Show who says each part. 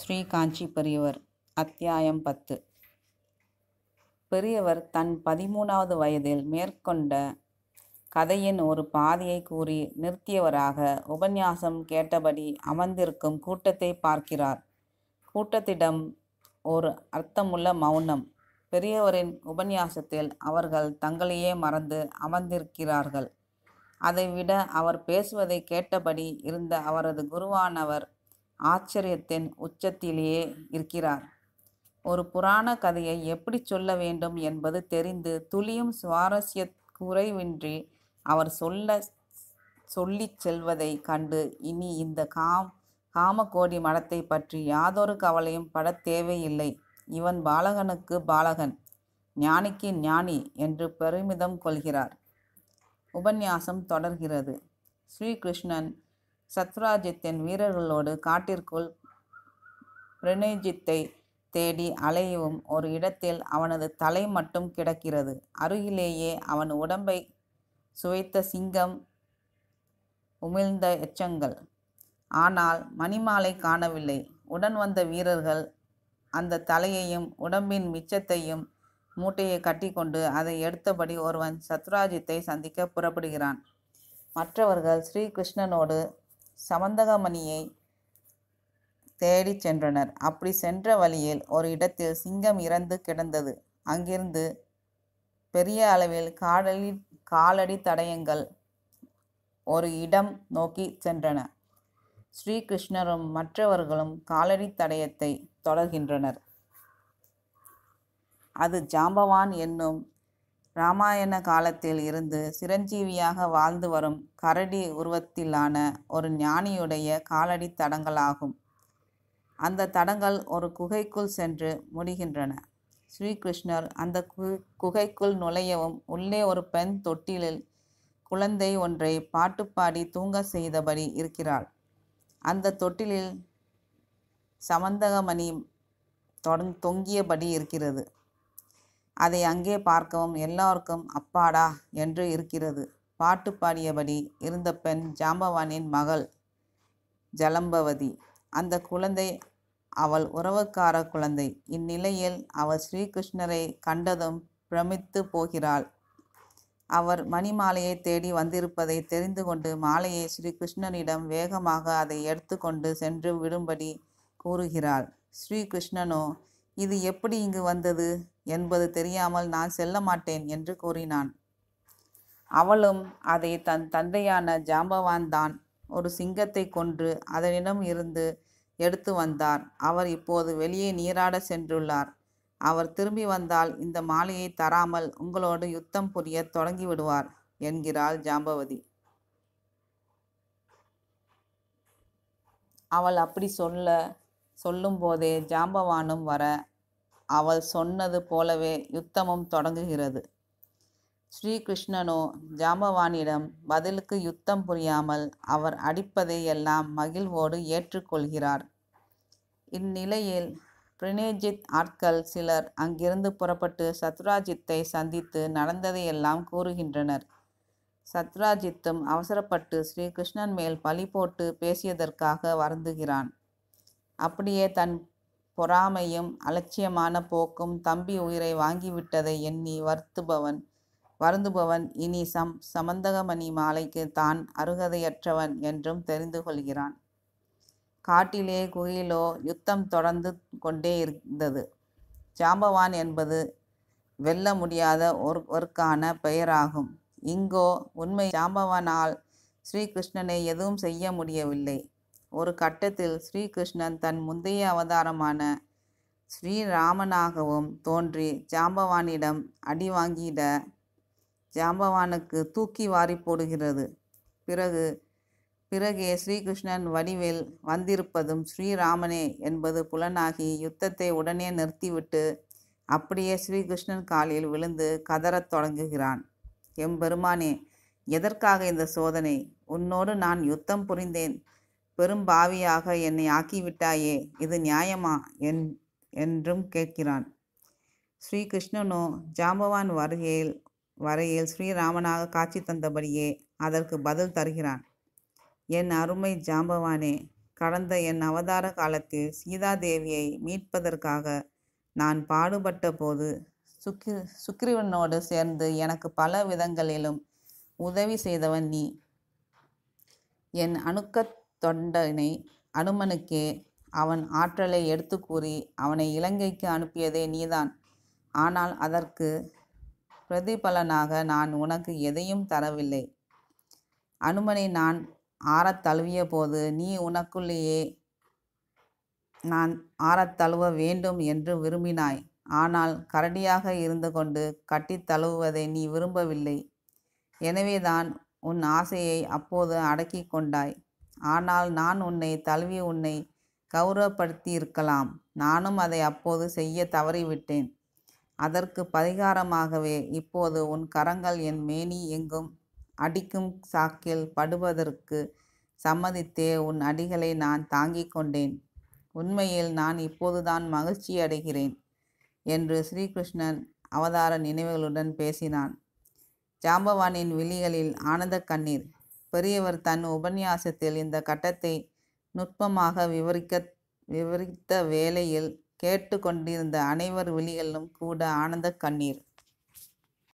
Speaker 1: ஸ்ரீ காஞ்சி பெரியவர் அத்தியாயம் பத்து பெரியவர் தன் பதிமூணாவது வயதில் மேற்கொண்ட கதையின் ஒரு பாதியை கூறி நிறுத்தியவராக உபன்யாசம் கேட்டபடி அமர்ந்திருக்கும் கூட்டத்தை பார்க்கிறார் கூட்டத்திடம் ஒரு அர்த்தமுள்ள மௌனம் பெரியவரின் உபன்யாசத்தில் அவர்கள் தங்களையே மறந்து அமர்ந்திருக்கிறார்கள் அதைவிட அவர் பேசுவதை கேட்டபடி இருந்த அவரது குருவானவர் ஆச்சரியத்தின் உச்சத்திலேயே இருக்கிறார் ஒரு புராண கதையை எப்படி சொல்ல வேண்டும் என்பது தெரிந்து துளியும் சுவாரஸ்ய குறைவின்றி அவர் சொல்ல சொல்லி செல்வதை கண்டு இனி இந்த காம் காமகோடி மடத்தை பற்றி யாதொரு கவலையும் பட தேவையில்லை இவன் பாலகனுக்கு பாலகன் ஞானிக்கு ஞானி என்று பெருமிதம் கொள்கிறார் உபன்யாசம் தொடர்கிறது ஸ்ரீகிருஷ்ணன் சத்ராஜித்தின் வீரர்களோடு காட்டிற்குள் பிரணஜித்தை தேடி அலையவும் ஒரு இடத்தில் அவனது தலை மட்டும் கிடக்கிறது அருகிலேயே அவன் உடம்பை சுவைத்த சிங்கம் உமிழ்ந்த எச்சங்கள் ஆனால் மணிமாலை காணவில்லை உடன் வந்த வீரர்கள் அந்த தலையையும் உடம்பின் மிச்சத்தையும் மூட்டையை கட்டிக்கொண்டு அதை எடுத்தபடி ஒருவன் சத்ராஜித்தை சந்திக்க புறப்படுகிறான் மற்றவர்கள் ஸ்ரீகிருஷ்ணனோடு சமந்தகமணியை தேடி சென்றனர் அப்படி சென்ற வழியில் ஒரு இடத்தில் சிங்கம் இறந்து கிடந்தது அங்கிருந்து பெரிய அளவில் காடலி காலடி தடயங்கள் ஒரு இடம் நோக்கி சென்றன ஸ்ரீகிருஷ்ணரும் மற்றவர்களும் காலடி தடயத்தை தொடர்கின்றனர் அது ஜாம்பவான் என்னும் ராமாயண காலத்தில் இருந்து சிரஞ்சீவியாக வாழ்ந்து வரும் கரடி உருவத்திலான ஒரு ஞானியுடைய காலடி தடங்களாகும் அந்த தடங்கள் ஒரு குகைக்குள் சென்று முடிகின்றன ஸ்ரீகிருஷ்ணர் அந்த கு குகைக்குள் நுழையவும் உள்ளே ஒரு பெண் தொட்டிலில் குழந்தை ஒன்றை பாட்டு பாடி தூங்க செய்தபடி இருக்கிறாள் அந்த தொட்டிலில் சமந்தகமணி தொடங் தொங்கியபடி இருக்கிறது அதை அங்கே பார்க்கவும் எல்லாருக்கும் அப்பாடா என்று இருக்கிறது பாட்டு பாடியபடி இருந்த பெண் ஜாம்பவானின் மகள் ஜலம்பவதி அந்த குழந்தை அவள் உறவுக்கார குழந்தை இந்நிலையில் அவள் ஸ்ரீகிருஷ்ணரை கண்டதும் பிரமித்து போகிறாள் அவர் மணிமாலையை தேடி வந்திருப்பதை தெரிந்து கொண்டு மாலையை ஸ்ரீகிருஷ்ணனிடம் வேகமாக அதை எடுத்து கொண்டு சென்று விடும்படி கூறுகிறாள் ஸ்ரீகிருஷ்ணனோ இது எப்படி இங்கு வந்தது என்பது தெரியாமல் நான் செல்ல மாட்டேன் என்று கூறினான் அவளும் அதை தன் தந்தையான ஜாம்பவான் தான் ஒரு சிங்கத்தை கொன்று அதனிடம் இருந்து எடுத்து வந்தார் அவர் இப்போது வெளியே நீராட சென்றுள்ளார் அவர் திரும்பி வந்தால் இந்த மாலையை தராமல் உங்களோடு யுத்தம் புரிய தொடங்கிவிடுவார் என்கிறாள் ஜாம்பவதி அவள் அப்படி சொல்ல சொல்லும்போதே ஜாம்பவானும் வர அவள் சொன்னது போலவே யுத்தமும் தொடங்குகிறது ஸ்ரீகிருஷ்ணனோ ஜாம்பவானிடம் பதிலுக்கு யுத்தம் புரியாமல் அவர் அடிப்பதை எல்லாம் மகிழ்வோடு ஏற்றுக்கொள்கிறார் இந்நிலையில் பிரினேஜித் ஆட்கள் சிலர் அங்கிருந்து புறப்பட்டு சத்ராஜித்தை சந்தித்து நடந்ததையெல்லாம் கூறுகின்றனர் சத்ராஜித்தும் அவசரப்பட்டு ஸ்ரீகிருஷ்ணன் மேல் பழி போட்டு பேசியதற்காக வருந்துகிறான் அப்படியே தன் பொறாமையும் அலட்சியமான போக்கும் தம்பி உயிரை வாங்கிவிட்டதை எண்ணி வருத்துபவன் வருந்துபவன் இனி சம் சமந்தகமணி மாலைக்கு தான் அருகதையற்றவன் என்றும் தெரிந்து கொள்கிறான் காட்டிலே குயிலோ யுத்தம் தொடர்ந்து கொண்டே இருந்தது ஜாம்பவான் என்பது வெல்ல முடியாத ஒருவருக்கான பெயராகும் இங்கோ உண்மை ஜாம்பவனால் ஸ்ரீகிருஷ்ணனை எதுவும் செய்ய முடியவில்லை ஒரு கட்டத்தில் ஸ்ரீகிருஷ்ணன் தன் முந்தைய அவதாரமான ஸ்ரீராமனாகவும் தோன்றி ஜாம்பவானிடம் அடி வாங்கிட ஜாம்பவானுக்கு தூக்கி வாரி போடுகிறது பிறகு பிறகே ஸ்ரீகிருஷ்ணன் வடிவில் வந்திருப்பதும் ஸ்ரீராமனே என்பது புலனாகி யுத்தத்தை உடனே நிறுத்திவிட்டு அப்படியே ஸ்ரீகிருஷ்ணன் காலில் விழுந்து கதறத் தொடங்குகிறான் எம்பெருமானே எதற்காக இந்த சோதனை உன்னோடு நான் யுத்தம் புரிந்தேன் பெரும் பாவியாக என்னை ஆக்கிவிட்டாயே இது நியாயமா என் என்றும் கேட்கிறான் ஸ்ரீகிருஷ்ணனோ ஜாம்பவான் வருகையில் வரையில் ஸ்ரீராமனாக காட்சி தந்தபடியே அதற்கு பதில் தருகிறான் என் அருமை ஜாம்பவானே கடந்த என் அவதார காலத்தில் சீதாதேவியை மீட்பதற்காக நான் பாடுபட்ட போது சுக்கி சுக்கிரவனோடு சேர்ந்து எனக்கு பல விதங்களிலும் உதவி செய்தவன் நீ என் அணுக்கத் தொண்டனை அனுமனுக்கே அவன் ஆற்றலை எடுத்து கூறி அவனை இலங்கைக்கு அனுப்பியதே நீதான் ஆனால் அதற்கு பிரதிபலனாக நான் உனக்கு எதையும் தரவில்லை அனுமனை நான் ஆறத் தழுவிய போது நீ உனக்குள்ளேயே நான் ஆறத் தழுவ வேண்டும் என்று விரும்பினாய் ஆனால் கரடியாக இருந்து கொண்டு கட்டித் தழுவுவதை நீ விரும்பவில்லை எனவேதான் உன் ஆசையை அப்போது அடக்கி கொண்டாய் ஆனால் நான் உன்னை தழுவி உன்னை கௌரவப்படுத்தி இருக்கலாம் நானும் அதை அப்போது செய்ய தவறிவிட்டேன் அதற்கு பரிகாரமாகவே இப்போது உன் கரங்கள் என் மேனி எங்கும் அடிக்கும் சாக்கில் படுவதற்கு சம்மதித்தே உன் அடிகளை நான் தாங்கிக் கொண்டேன் உண்மையில் நான் இப்போதுதான் மகிழ்ச்சி அடைகிறேன் என்று ஸ்ரீகிருஷ்ணன் அவதார நினைவுகளுடன் பேசினான் ஜாம்பவானின் விழிகளில் ஆனந்த கண்ணீர் பெரியவர் தன் உபன்யாசத்தில் இந்த கட்டத்தை நுட்பமாக விவரிக்க விவரித்த வேளையில் கேட்டுக்கொண்டிருந்த அனைவர் விழிகளிலும் கூட ஆனந்த கண்ணீர்